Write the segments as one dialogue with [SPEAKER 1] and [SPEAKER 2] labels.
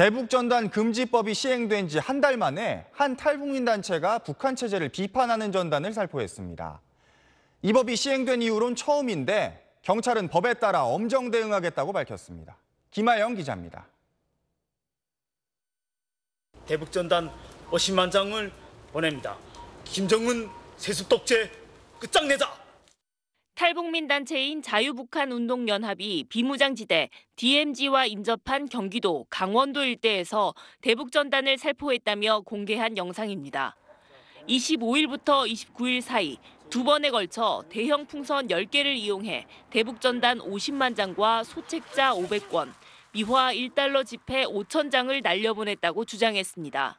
[SPEAKER 1] 대북전단 금지법이 시행된 지 한 달 만에 한 탈북민 단체가 북한 체제를 비판하는 전단을 살포했습니다. 이 법이 시행된 이후론 처음인데 경찰은 법에 따라 엄정 대응하겠다고 밝혔습니다. 김하영 기자입니다. 대북전단 50만 장을 보냅니다.
[SPEAKER 2] 김정은 세습 독재 끝장내자! 탈북민단체인 자유북한운동연합이 비무장지대 DMZ와 인접한 경기도 강원도 일대에서 대북전단을 살포했다며 공개한 영상입니다. 25일부터 29일 사이 두 번에 걸쳐 대형 풍선 10개를 이용해 대북전단 50만 장과 소책자 500권, 미화 1달러 지폐 5천 장을 날려보냈다고 주장했습니다.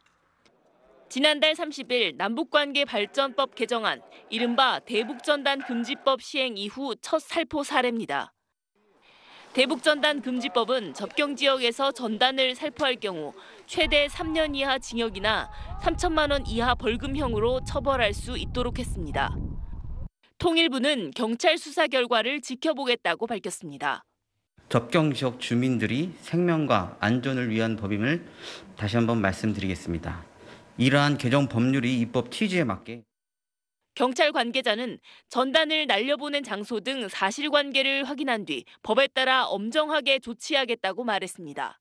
[SPEAKER 2] 지난달 30일 남북관계 발전법 개정안, 이른바 대북전단 금지법 시행 이후 첫 살포 사례입니다. 대북전단 금지법은 접경 지역에서 전단을 살포할 경우 최대 3년 이하 징역이나 3천만 원 이하 벌금형으로 처벌할 수 있도록 했습니다. 통일부는 경찰 수사 결과를 지켜보겠다고 밝혔습니다.
[SPEAKER 3] 접경 지역 주민들이 생명과 안전을 위한 법임을 다시 한번 말씀드리겠습니다. 이러한 개정 법률이 입법 취지에 맞게
[SPEAKER 2] 경찰 관계자는 전단을 날려보낸 장소 등 사실관계를 확인한 뒤 법에 따라 엄정하게 조치하겠다고 말했습니다.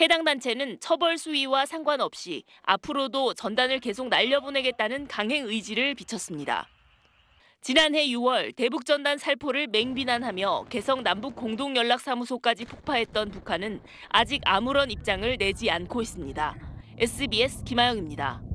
[SPEAKER 2] 해당 단체는 처벌 수위와 상관없이 앞으로도 전단을 계속 날려보내겠다는 강행 의지를 비쳤습니다. 지난해 6월 대북 전단 살포를 맹비난하며 개성 남북 공동 연락사무소까지 폭파했던 북한은 아직 아무런 입장을 내지 않고 있습니다. SBS 김하영입니다.